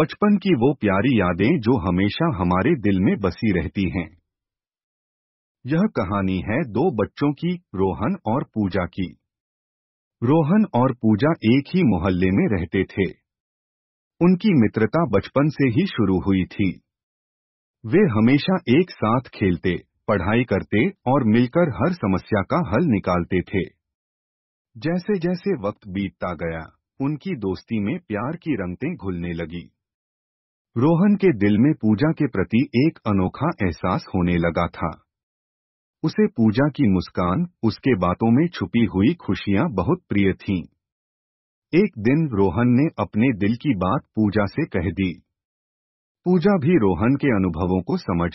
बचपन की वो प्यारी यादें जो हमेशा हमारे दिल में बसी रहती हैं यह कहानी है दो बच्चों की रोहन और पूजा की रोहन और पूजा एक ही मोहल्ले में रहते थे उनकी मित्रता बचपन से ही शुरू हुई थी वे हमेशा एक साथ खेलते पढ़ाई करते और मिलकर हर समस्या का हल निकालते थे जैसे जैसे वक्त बीतता गया उनकी दोस्ती में प्यार की रंगतें घुलने लगी रोहन के दिल में पूजा के प्रति एक अनोखा एहसास होने लगा था उसे पूजा की मुस्कान उसके बातों में छुपी हुई खुशियां बहुत प्रिय थीं। एक दिन रोहन ने अपने दिल की बात पूजा से कह दी पूजा भी रोहन के अनुभवों को समझ